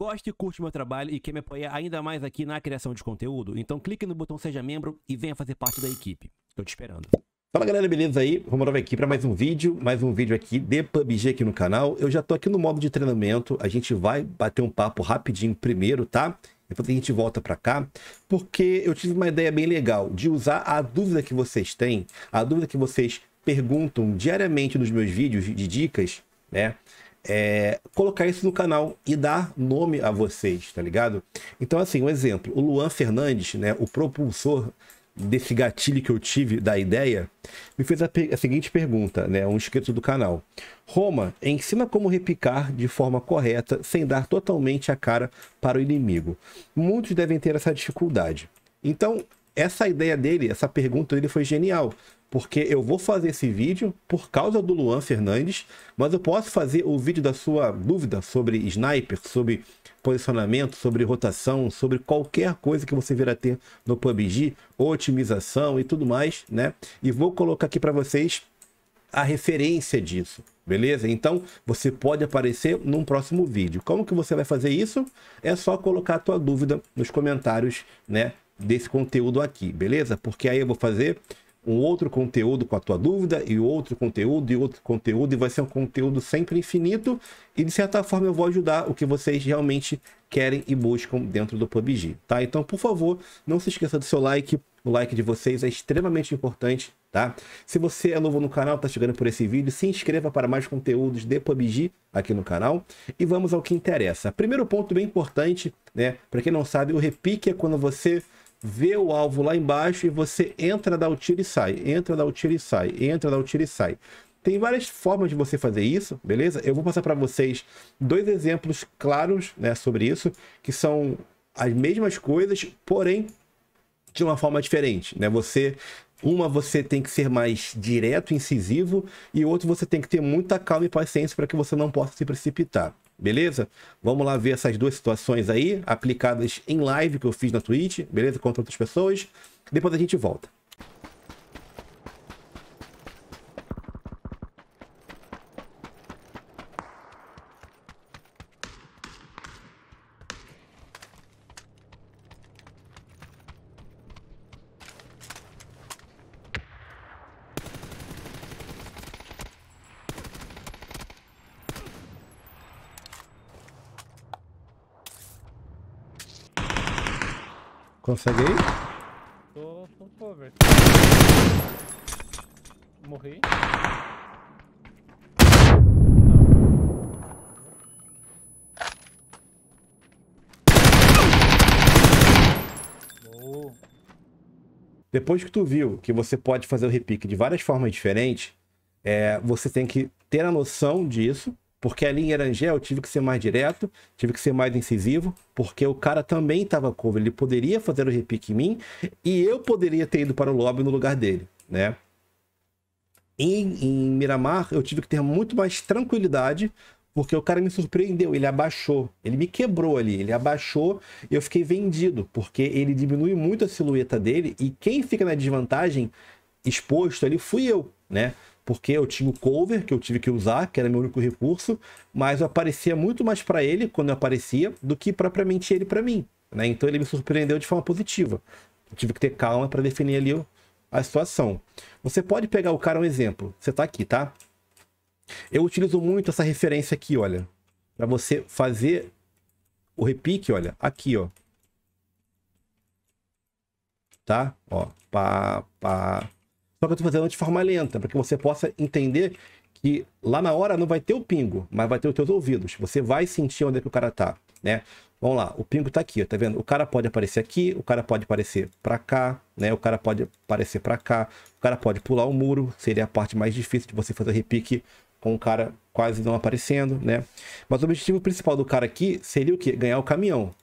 Goste e curte meu trabalho e quer me apoiar ainda mais aqui na criação de conteúdo? Então clique no botão Seja Membro e venha fazer parte da equipe. Estou te esperando. Fala galera, beleza aí? Vamos nova aqui para mais um vídeo, mais um vídeo aqui de PUBG aqui no canal. Eu já tô aqui no modo de treinamento, a gente vai bater um papo rapidinho primeiro, tá? Depois a gente volta para cá, porque eu tive uma ideia bem legal de usar a dúvida que vocês têm, a dúvida que vocês perguntam diariamente nos meus vídeos de dicas, né? é, colocar isso no canal e dar nome a vocês, tá ligado? Então, assim, um exemplo, o Luan Fernandes, né, o propulsor desse gatilho que eu tive da ideia, me fez a, a seguinte pergunta, né, um inscrito do canal. Roma, ensina como repicar de forma correta, sem dar totalmente a cara para o inimigo. Muitos devem ter essa dificuldade. Então, essa ideia dele, essa pergunta dele foi genial, porque eu vou fazer esse vídeo por causa do Luan Fernandes, mas eu posso fazer o vídeo da sua dúvida sobre sniper, sobre posicionamento, sobre rotação, sobre qualquer coisa que você virá ter no PUBG, otimização e tudo mais, né? E vou colocar aqui para vocês a referência disso, beleza? Então, você pode aparecer num próximo vídeo. Como que você vai fazer isso? É só colocar a tua dúvida nos comentários, né? Desse conteúdo aqui, beleza? Porque aí eu vou fazer um outro conteúdo com a tua dúvida e outro conteúdo e outro conteúdo e vai ser um conteúdo sempre infinito e de certa forma eu vou ajudar o que vocês realmente querem e buscam dentro do PUBG, tá? Então, por favor, não se esqueça do seu like, o like de vocês é extremamente importante, tá? Se você é novo no canal, tá chegando por esse vídeo, se inscreva para mais conteúdos de PUBG aqui no canal. E vamos ao que interessa. Primeiro ponto bem importante, né? Para quem não sabe, o repique é quando você vê o alvo lá embaixo e você entra, dá o tiro e sai, entra, dá o tiro e sai, entra, dá o tiro e sai. Tem várias formas de você fazer isso, beleza? Eu vou passar para vocês dois exemplos claros né, sobre isso, que são as mesmas coisas, porém de uma forma diferente, né? Você uma você tem que ser mais direto, incisivo, e outro você tem que ter muita calma e paciência para que você não possa se precipitar. Beleza? Vamos lá ver essas duas situações aí, aplicadas em live que eu fiz na Twitch, beleza? Contra outras pessoas. Depois a gente volta. Consegue ir? Tô full cover. Morri. Boa. Depois que tu viu que você pode fazer o repique de várias formas diferentes, é, você tem que ter a noção disso porque ali em Erangel eu tive que ser mais direto, tive que ser mais incisivo, porque o cara também estava cover. Ele poderia fazer o repique em mim e eu poderia ter ido para o lobby no lugar dele, né? Em, em Miramar eu tive que ter muito mais tranquilidade, porque o cara me surpreendeu, ele abaixou, ele me quebrou ali, ele abaixou e eu fiquei vendido, porque ele diminui muito a silhueta dele e quem fica na desvantagem exposto ali fui eu, né? porque eu tinha o cover que eu tive que usar, que era meu único recurso, mas eu aparecia muito mais para ele quando eu aparecia do que propriamente ele para mim, né? Então ele me surpreendeu de forma positiva. Eu tive que ter calma para definir ali a situação. Você pode pegar o cara um exemplo. Você tá aqui, tá? Eu utilizo muito essa referência aqui, olha, para você fazer o repique, olha, aqui, ó. Tá? Ó, pá, pá, só que eu estou fazendo de forma lenta, para que você possa entender que lá na hora não vai ter o pingo, mas vai ter os teus ouvidos. Você vai sentir onde é que o cara tá, né? Vamos lá, o pingo tá aqui, tá vendo? O cara pode aparecer aqui, o cara pode aparecer para cá, né? O cara pode aparecer para cá, o cara pode pular o um muro, seria a parte mais difícil de você fazer repique com o cara quase não aparecendo, né? Mas o objetivo principal do cara aqui seria o quê? Ganhar o caminhão.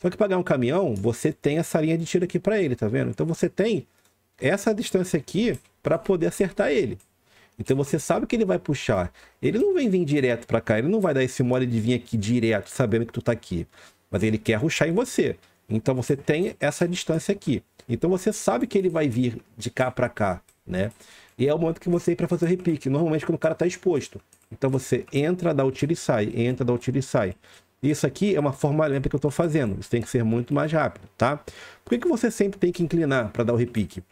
Só que para ganhar um caminhão, você tem essa linha de tiro aqui para ele, tá vendo? Então você tem essa distância aqui para poder acertar ele. Então você sabe que ele vai puxar. Ele não vem vir direto para cá, ele não vai dar esse mole de vir aqui direto, sabendo que tu tá aqui. Mas ele quer ruxar em você. Então você tem essa distância aqui. Então você sabe que ele vai vir de cá para cá, né? E é o momento que você ir para fazer o repique. Normalmente quando o cara tá exposto. Então você entra, dá o tiro e sai, entra, dá o tiro e sai. Isso aqui é uma forma lenta que eu estou fazendo. Isso tem que ser muito mais rápido, tá? Por que, que você sempre tem que inclinar para dar o repique?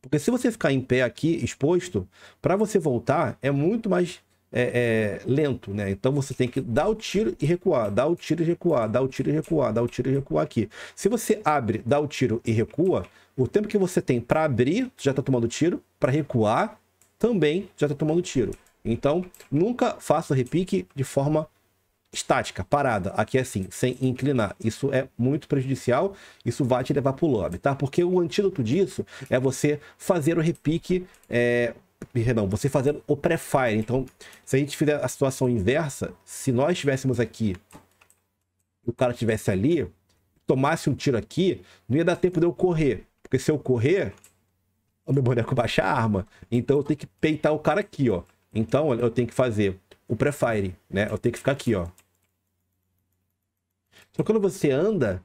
Porque se você ficar em pé aqui, exposto, para você voltar é muito mais é, é, lento, né? Então você tem que dar o tiro e recuar, dar o tiro e recuar, dar o tiro e recuar, dar o tiro e recuar aqui. Se você abre, dá o tiro e recua, o tempo que você tem para abrir, já está tomando tiro, para recuar, também já está tomando tiro. Então, nunca faça repique de forma estática, parada. Aqui é assim, sem inclinar. Isso é muito prejudicial, isso vai te levar para o lobby, tá? Porque o antídoto disso é você fazer o repique, é... perdão, você fazer o pré-fire. Então, se a gente fizer a situação inversa, se nós estivéssemos aqui o cara estivesse ali, tomasse um tiro aqui, não ia dar tempo de eu correr. Porque se eu correr, o meu boneco baixa a arma. Então eu tenho que peitar o cara aqui, ó. Então eu tenho que fazer o prefire, né? Eu tenho que ficar aqui, ó. Só que quando você anda,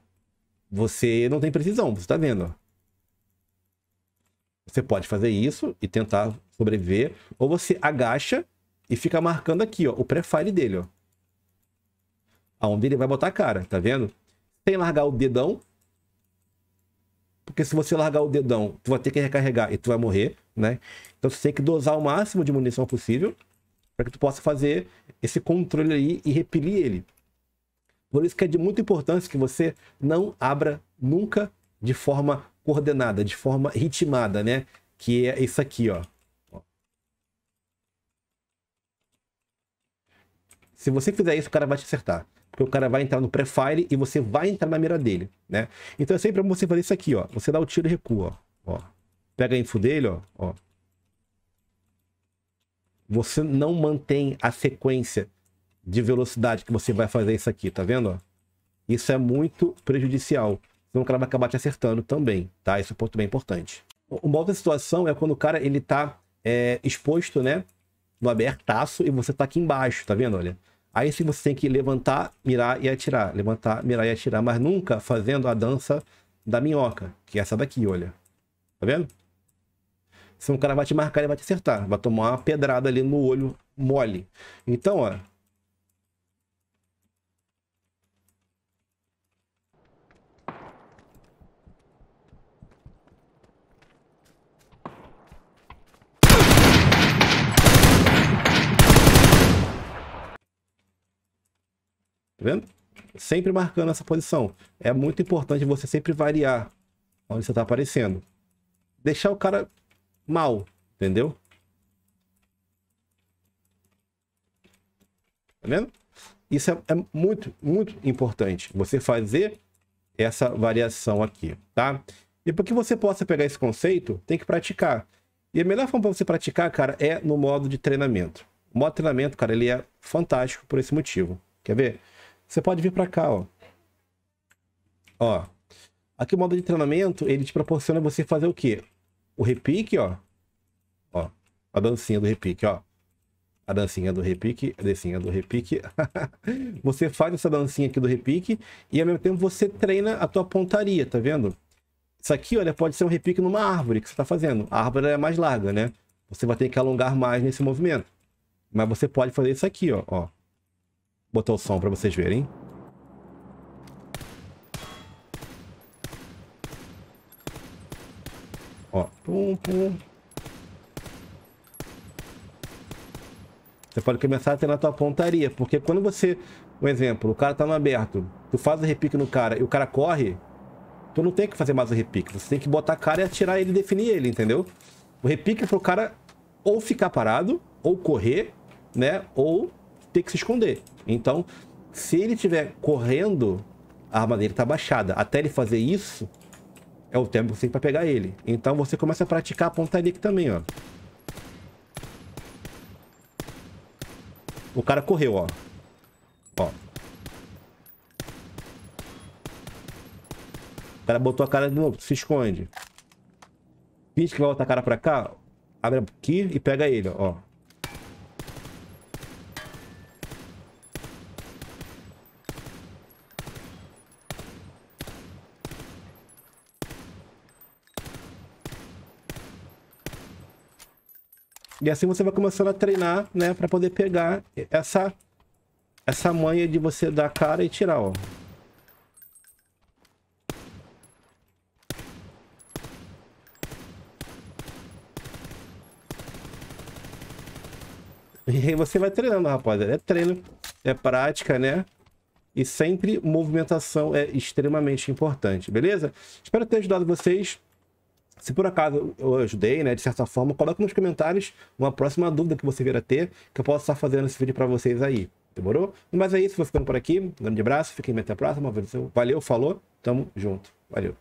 você não tem precisão, você tá vendo, ó. Você pode fazer isso e tentar sobreviver, ou você agacha e fica marcando aqui, ó, o prefire dele, ó. Aonde ele vai botar a cara, tá vendo? Sem largar o dedão, porque se você largar o dedão, tu vai ter que recarregar e tu vai morrer, né? Então você tem que dosar o máximo de munição possível para que tu possa fazer esse controle aí e repelir ele. Por isso que é de muita importância que você não abra nunca de forma coordenada, de forma ritmada, né? Que é isso aqui, ó. Se você fizer isso, o cara vai te acertar. Porque o cara vai entrar no pré-fire e você vai entrar na mira dele, né? Então é sempre pra você fazer isso aqui, ó. Você dá o tiro e recua, ó. ó. Pega a info dele, ó. ó você não mantém a sequência de velocidade que você vai fazer isso aqui, tá vendo? Isso é muito prejudicial. Senão o cara vai acabar te acertando também, tá? Isso é um ponto bem importante. Uma outra situação é quando o cara, ele tá é, exposto, né? No abertaço e você tá aqui embaixo, tá vendo? Olha. Aí sim você tem que levantar, mirar e atirar. Levantar, mirar e atirar. Mas nunca fazendo a dança da minhoca, que é essa daqui, olha. Tá vendo? Senão o cara vai te marcar e vai te acertar. Vai tomar uma pedrada ali no olho mole. Então, ó. Tá vendo? Sempre marcando essa posição. É muito importante você sempre variar onde você está aparecendo. Deixar o cara mal, entendeu? Tá vendo? Isso é, é muito, muito importante. Você fazer essa variação aqui, tá? E para que você possa pegar esse conceito, tem que praticar. E a melhor forma para você praticar, cara, é no modo de treinamento. O modo de treinamento, cara, ele é fantástico por esse motivo. Quer ver? Você pode vir para cá, ó. Ó. Aqui o modo de treinamento, ele te proporciona você fazer o quê? o repique, ó. Ó, a dancinha do repique, ó. A dancinha do repique, a dancinha do repique. você faz essa dancinha aqui do repique e ao mesmo tempo você treina a tua pontaria, tá vendo? Isso aqui, olha, pode ser um repique numa árvore que você está fazendo. A árvore é mais larga, né? Você vai ter que alongar mais nesse movimento. Mas você pode fazer isso aqui, ó. ó. Botar o som para vocês verem. Pum, pum. Você pode começar a ter a tua pontaria, porque quando você... Um exemplo, o cara tá no aberto, tu faz o repique no cara e o cara corre, tu não tem que fazer mais o repique, você tem que botar a cara e atirar ele e definir ele, entendeu? O repique é pro cara ou ficar parado, ou correr, né? Ou ter que se esconder. Então, se ele tiver correndo, a arma dele tá baixada. Até ele fazer isso, é o tempo que você tem pra pegar ele. Então você começa a praticar a pontaria aqui também, ó. O cara correu, ó. Ó. O cara botou a cara de novo, se esconde. Finge que vai botar a cara pra cá, abre aqui e pega ele, ó. E assim você vai começando a treinar, né? Pra poder pegar essa, essa manha de você dar cara e tirar, ó. E aí você vai treinando, rapaziada. É treino, é prática, né? E sempre movimentação é extremamente importante, beleza? Espero ter ajudado vocês. Se por acaso eu ajudei, né, de certa forma, coloque nos comentários uma próxima dúvida que você vir a ter, que eu posso estar fazendo esse vídeo para vocês aí. Demorou? Mas é isso, vou ficando por aqui. Um grande abraço, fiquem bem até a próxima. Valeu, falou, tamo junto. Valeu.